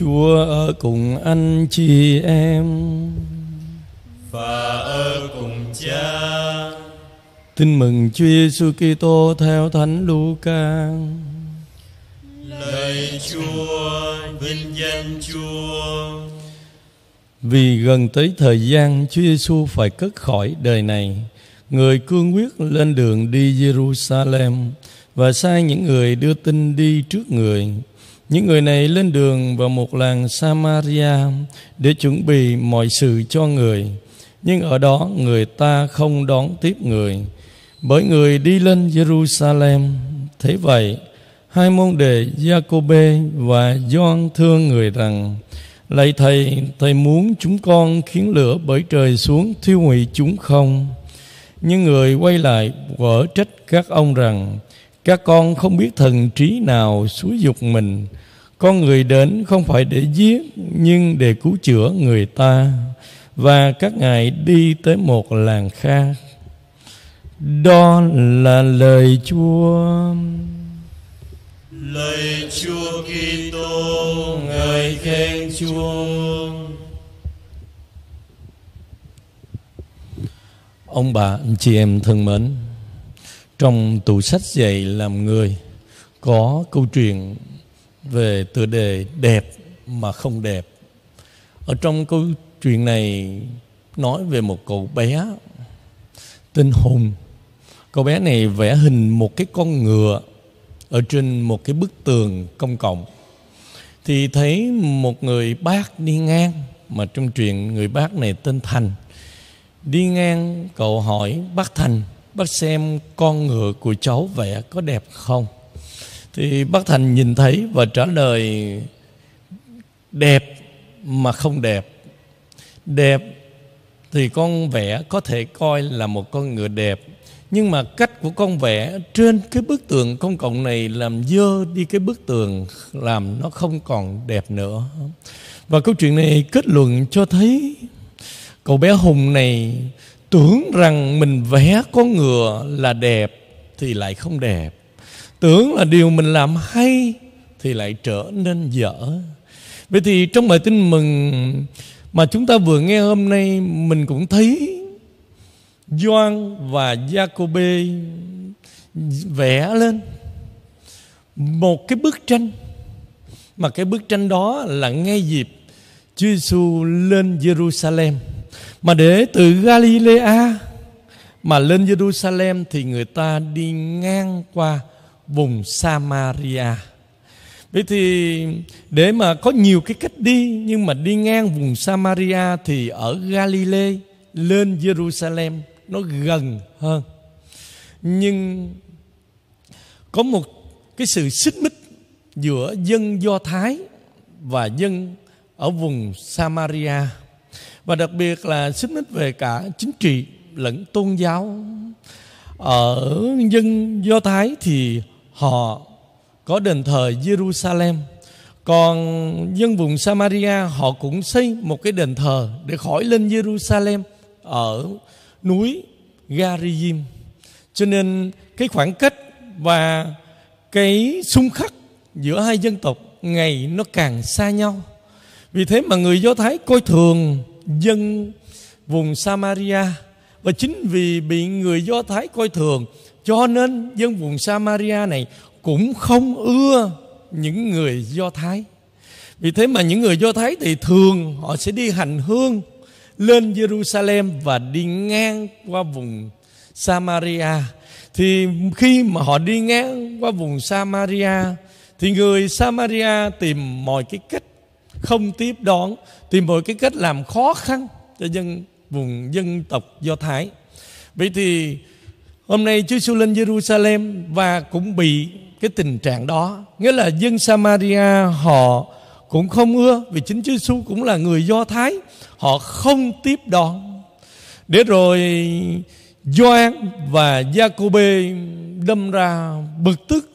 Chúa ở cùng anh chị em và ở cùng Cha. Tin mừng Chúa Giêsu Kitô theo Thánh Luca. Lời Chúa, vinh danh Chúa. Vì gần tới thời gian Chúa Giêsu phải cất khỏi đời này, người cương quyết lên đường đi Jerusalem và sai những người đưa tin đi trước người những người này lên đường vào một làng Samaria để chuẩn bị mọi sự cho người. Nhưng ở đó người ta không đón tiếp người. Bởi người đi lên Jerusalem. Thế vậy, hai môn đệ Jacobe và Gioan thương người rằng Lạy Thầy, Thầy muốn chúng con khiến lửa bởi trời xuống thiêu hủy chúng không? Nhưng người quay lại vỡ trách các ông rằng các con không biết thần trí nào xúi dục mình Con người đến không phải để giết Nhưng để cứu chữa người ta Và các ngài đi tới một làng khác Đó là lời Chúa Lời Chúa Kitô ngài khen Chúa Ông bà, anh chị em thân mến trong tủ sách dạy làm người có câu chuyện về tựa đề đẹp mà không đẹp. Ở trong câu chuyện này nói về một cậu bé tên Hùng. Cậu bé này vẽ hình một cái con ngựa ở trên một cái bức tường công cộng. Thì thấy một người bác đi ngang mà trong chuyện người bác này tên Thành. Đi ngang cậu hỏi bác Thành bác xem con ngựa của cháu vẽ có đẹp không thì bác thành nhìn thấy và trả lời đẹp mà không đẹp đẹp thì con vẽ có thể coi là một con ngựa đẹp nhưng mà cách của con vẽ trên cái bức tường công cộng này làm dơ đi cái bức tường làm nó không còn đẹp nữa và câu chuyện này kết luận cho thấy cậu bé hùng này tưởng rằng mình vẽ con ngựa là đẹp thì lại không đẹp tưởng là điều mình làm hay thì lại trở nên dở vậy thì trong bài tin mừng mà chúng ta vừa nghe hôm nay mình cũng thấy Doan và Jacobe vẽ lên một cái bức tranh mà cái bức tranh đó là ngay dịp Chúa Giêsu lên Jerusalem mà để từ Galilea mà lên Jerusalem thì người ta đi ngang qua vùng Samaria. Vậy thì để mà có nhiều cái cách đi nhưng mà đi ngang vùng Samaria thì ở Galilee lên Jerusalem nó gần hơn. Nhưng có một cái sự xích mích giữa dân Do Thái và dân ở vùng Samaria và đặc biệt là xích mích về cả chính trị lẫn tôn giáo ở dân do thái thì họ có đền thờ jerusalem còn dân vùng samaria họ cũng xây một cái đền thờ để khỏi lên jerusalem ở núi garizim cho nên cái khoảng cách và cái xung khắc giữa hai dân tộc ngày nó càng xa nhau vì thế mà người do thái coi thường dân vùng Samaria và chính vì bị người Do Thái coi thường cho nên dân vùng Samaria này cũng không ưa những người Do Thái. Vì thế mà những người Do Thái thì thường họ sẽ đi hành hương lên Jerusalem và đi ngang qua vùng Samaria. Thì khi mà họ đi ngang qua vùng Samaria thì người Samaria tìm mọi cái cách không tiếp đón tìm mọi cái cách làm khó khăn cho dân vùng dân tộc Do Thái. Vậy thì hôm nay Chúa Giêsu lên Jerusalem và cũng bị cái tình trạng đó, nghĩa là dân Samaria họ cũng không ưa vì chính Chúa Giêsu cũng là người Do Thái, họ không tiếp đón. Để rồi Gioan và Giacôbê đâm ra bực tức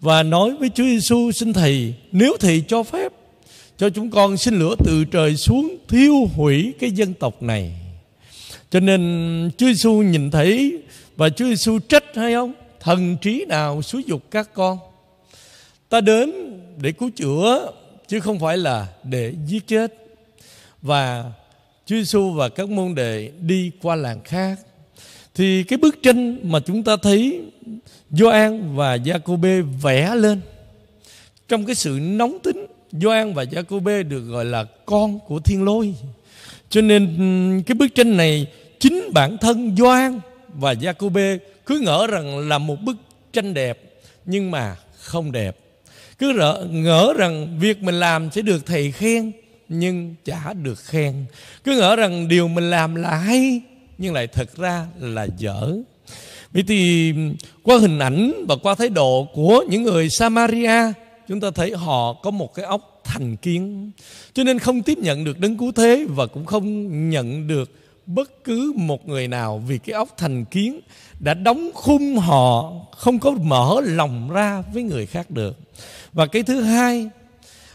và nói với Chúa Giêsu xin thầy nếu thầy cho phép cho chúng con xin lửa từ trời xuống thiêu hủy cái dân tộc này cho nên Chúa Giêsu nhìn thấy và Chúa Giêsu trách hay không thần trí nào xúi dục các con ta đến để cứu chữa chứ không phải là để giết chết và Chúa Giêsu và các môn đệ đi qua làng khác thì cái bức tranh mà chúng ta thấy Gioan và Giacôbê vẽ lên trong cái sự nóng tính Doan và Jacob được gọi là con của thiên lôi cho nên ừ, cái bức tranh này chính bản thân Doan và Jacob cứ ngỡ rằng là một bức tranh đẹp nhưng mà không đẹp cứ rỡ, ngỡ rằng việc mình làm sẽ được thầy khen nhưng chả được khen cứ ngỡ rằng điều mình làm là hay nhưng lại thật ra là dở vậy thì ừ, qua hình ảnh và qua thái độ của những người Samaria chúng ta thấy họ có một cái óc thành kiến cho nên không tiếp nhận được đấng cứu thế và cũng không nhận được bất cứ một người nào vì cái óc thành kiến đã đóng khung họ không có mở lòng ra với người khác được và cái thứ hai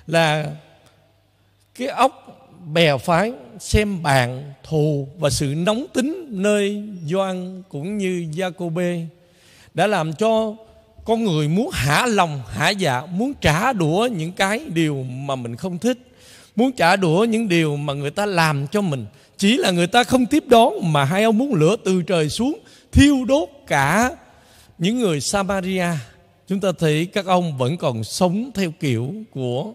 là cái óc bè phái xem bạn thù và sự nóng tính nơi Doan cũng như Jacobe đã làm cho con người muốn hả lòng hả dạ muốn trả đũa những cái điều mà mình không thích muốn trả đũa những điều mà người ta làm cho mình chỉ là người ta không tiếp đón mà hai ông muốn lửa từ trời xuống thiêu đốt cả những người Samaria chúng ta thấy các ông vẫn còn sống theo kiểu của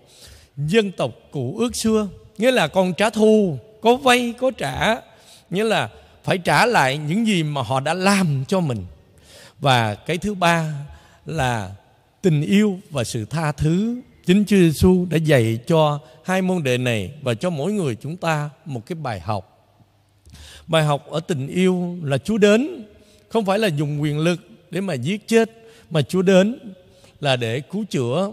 dân tộc cũ ước xưa nghĩa là còn trả thù có vay có trả nghĩa là phải trả lại những gì mà họ đã làm cho mình và cái thứ ba là tình yêu và sự tha thứ chính Chúa Giêsu đã dạy cho hai môn đệ này và cho mỗi người chúng ta một cái bài học bài học ở tình yêu là Chúa đến không phải là dùng quyền lực để mà giết chết mà Chúa đến là để cứu chữa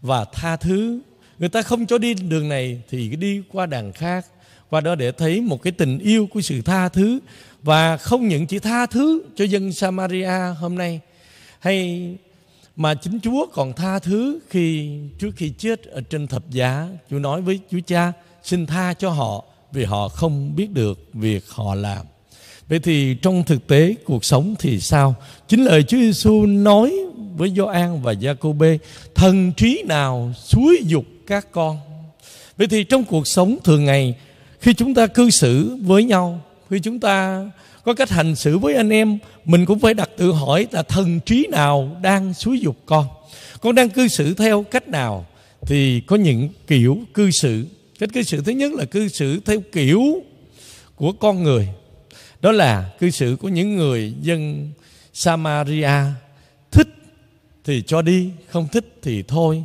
và tha thứ người ta không cho đi đường này thì đi qua đàn khác qua đó để thấy một cái tình yêu của sự tha thứ và không những chỉ tha thứ cho dân Samaria hôm nay hay mà chính Chúa còn tha thứ khi trước khi chết ở trên thập giá Chúa nói với Chúa Cha xin tha cho họ vì họ không biết được việc họ làm Vậy thì trong thực tế cuộc sống thì sao? Chính lời Chúa Giêsu nói với Gioan và Giacôbê, thần trí nào suối dục các con. Vậy thì trong cuộc sống thường ngày khi chúng ta cư xử với nhau khi chúng ta có cách hành xử với anh em mình cũng phải đặt tự hỏi là thần trí nào đang xúi dục con con đang cư xử theo cách nào thì có những kiểu cư xử cách cư xử thứ nhất là cư xử theo kiểu của con người đó là cư xử của những người dân Samaria thích thì cho đi không thích thì thôi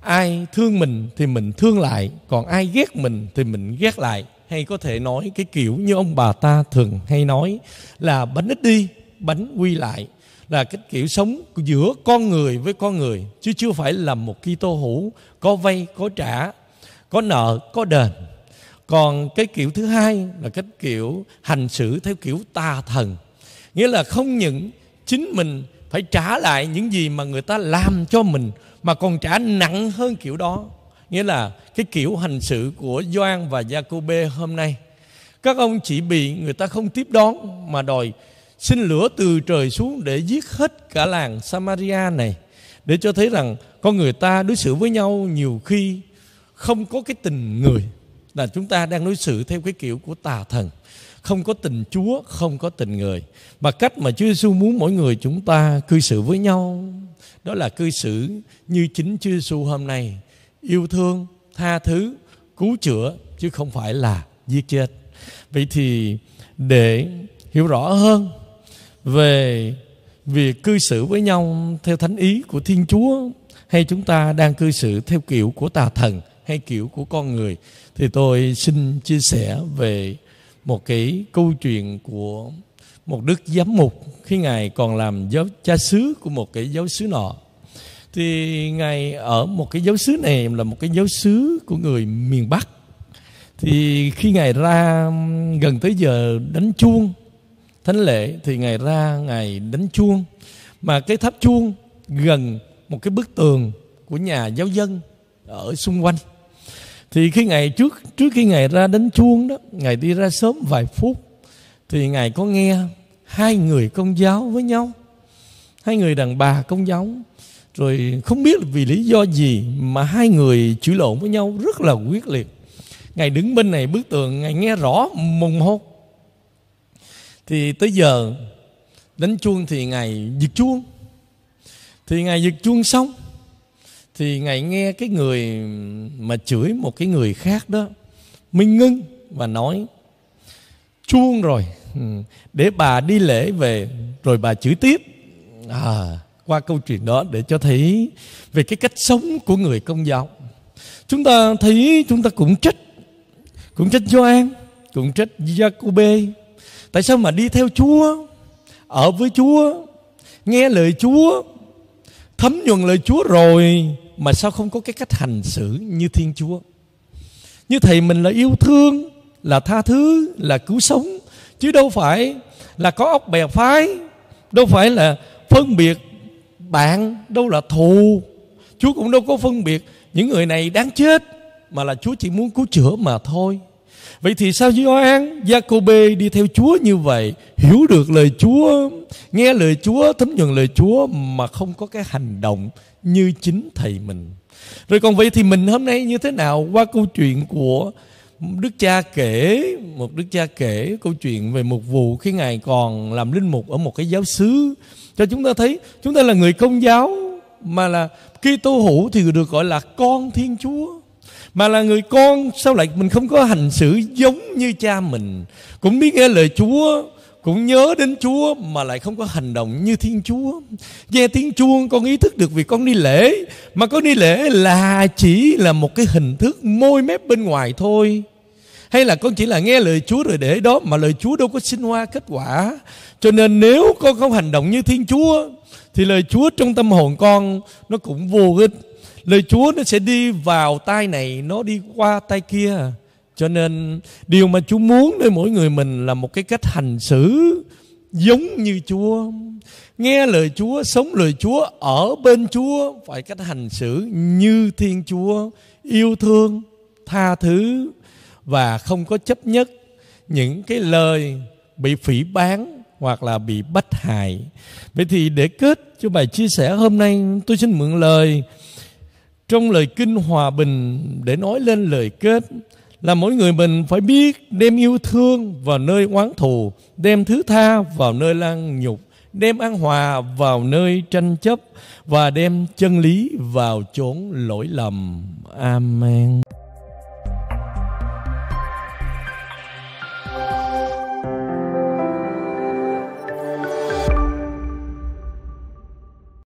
ai thương mình thì mình thương lại còn ai ghét mình thì mình ghét lại hay có thể nói cái kiểu như ông bà ta thường hay nói là bánh ít đi bánh quy lại là cái kiểu sống giữa con người với con người chứ chưa phải là một khi tô hữu có vay có trả có nợ có đền còn cái kiểu thứ hai là cái kiểu hành xử theo kiểu tà thần nghĩa là không những chính mình phải trả lại những gì mà người ta làm cho mình mà còn trả nặng hơn kiểu đó nghĩa là cái kiểu hành sự của Doan và Jacobe hôm nay các ông chỉ bị người ta không tiếp đón mà đòi xin lửa từ trời xuống để giết hết cả làng Samaria này để cho thấy rằng con người ta đối xử với nhau nhiều khi không có cái tình người là chúng ta đang đối xử theo cái kiểu của tà thần không có tình Chúa, không có tình người. Mà cách mà Chúa Giêsu muốn mỗi người chúng ta cư xử với nhau đó là cư xử như chính Chúa Giêsu hôm nay yêu thương tha thứ cứu chữa chứ không phải là giết chết vậy thì để hiểu rõ hơn về việc cư xử với nhau theo thánh ý của thiên chúa hay chúng ta đang cư xử theo kiểu của tà thần hay kiểu của con người thì tôi xin chia sẻ về một cái câu chuyện của một đức giám mục khi ngài còn làm giáo cha xứ của một cái giáo xứ nọ thì ngài ở một cái giáo xứ này là một cái giáo xứ của người miền bắc thì khi ngài ra gần tới giờ đánh chuông thánh lễ thì ngài ra ngài đánh chuông mà cái tháp chuông gần một cái bức tường của nhà giáo dân ở xung quanh thì khi ngày trước trước khi ngày ra đánh chuông đó ngày đi ra sớm vài phút thì ngài có nghe hai người công giáo với nhau hai người đàn bà công giáo rồi không biết vì lý do gì mà hai người chửi lộn với nhau rất là quyết liệt ngài đứng bên này bức tường ngài nghe rõ mùng hốt thì tới giờ đánh chuông thì ngài giật chuông thì ngài giật chuông xong thì ngài nghe cái người mà chửi một cái người khác đó minh ngưng và nói chuông rồi ừ, để bà đi lễ về rồi bà chửi tiếp à qua câu chuyện đó để cho thấy về cái cách sống của người công giáo chúng ta thấy chúng ta cũng trách cũng trách Gioan cũng trách Jacobe tại sao mà đi theo Chúa ở với Chúa nghe lời Chúa thấm nhuần lời Chúa rồi mà sao không có cái cách hành xử như Thiên Chúa như thầy mình là yêu thương là tha thứ là cứu sống chứ đâu phải là có óc bè phái đâu phải là phân biệt bạn đâu là thù chúa cũng đâu có phân biệt những người này đáng chết mà là chúa chỉ muốn cứu chữa mà thôi vậy thì sao Gioan Jacob đi theo chúa như vậy hiểu được lời chúa nghe lời chúa thấm nhuận lời chúa mà không có cái hành động như chính thầy mình rồi còn vậy thì mình hôm nay như thế nào qua câu chuyện của Đức cha kể một đức cha kể câu chuyện về một vụ khi ngài còn làm linh mục ở một cái giáo xứ cho chúng ta thấy chúng ta là người công giáo mà là khi tô hữu thì được gọi là con thiên chúa mà là người con sao lại mình không có hành xử giống như cha mình cũng biết nghe lời chúa cũng nhớ đến Chúa mà lại không có hành động như Thiên Chúa. Nghe tiếng chuông con ý thức được việc con đi lễ, mà con đi lễ là chỉ là một cái hình thức môi mép bên ngoài thôi hay là con chỉ là nghe lời Chúa rồi để đó mà lời Chúa đâu có sinh hoa kết quả cho nên nếu con không hành động như Thiên Chúa thì lời Chúa trong tâm hồn con nó cũng vô ích lời Chúa nó sẽ đi vào tay này nó đi qua tay kia cho nên điều mà Chúa muốn nơi mỗi người mình là một cái cách hành xử giống như Chúa nghe lời Chúa sống lời Chúa ở bên Chúa phải cách hành xử như Thiên Chúa yêu thương tha thứ và không có chấp nhất những cái lời bị phỉ bán hoặc là bị bách hại. Vậy thì để kết cho bài chia sẻ hôm nay tôi xin mượn lời trong lời kinh hòa bình để nói lên lời kết là mỗi người mình phải biết đem yêu thương vào nơi oán thù, đem thứ tha vào nơi lan nhục, đem an hòa vào nơi tranh chấp và đem chân lý vào chốn lỗi lầm. Amen.